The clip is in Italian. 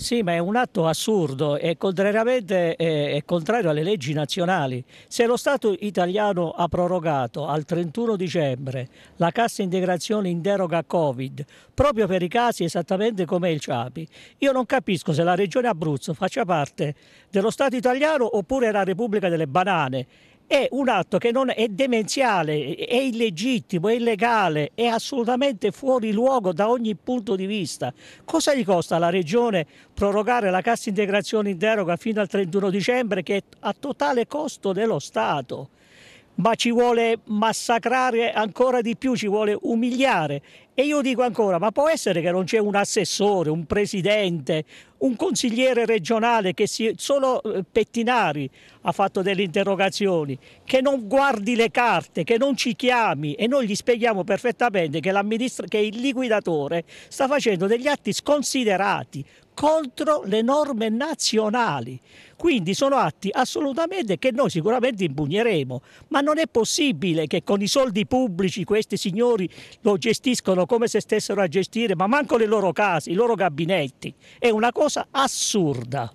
Sì, ma è un atto assurdo e contrariamente è, contrario alle leggi nazionali. Se lo Stato italiano ha prorogato al 31 dicembre la cassa integrazione in deroga Covid, proprio per i casi esattamente come il CIAPI, io non capisco se la Regione Abruzzo faccia parte dello Stato italiano oppure la Repubblica delle Banane è un atto che non è demenziale, è illegittimo, è illegale, è assolutamente fuori luogo da ogni punto di vista. Cosa gli costa alla Regione prorogare la cassa integrazione in deroga fino al 31 dicembre che è a totale costo dello Stato? ma ci vuole massacrare ancora di più, ci vuole umiliare e io dico ancora, ma può essere che non c'è un assessore, un presidente, un consigliere regionale che si, solo eh, Pettinari ha fatto delle interrogazioni, che non guardi le carte, che non ci chiami e noi gli spieghiamo perfettamente che, che il liquidatore sta facendo degli atti sconsiderati contro le norme nazionali. Quindi sono atti assolutamente che noi sicuramente impugneremo, ma non è possibile che con i soldi pubblici questi signori lo gestiscono come se stessero a gestire, ma manco le loro case, i loro gabinetti. È una cosa assurda.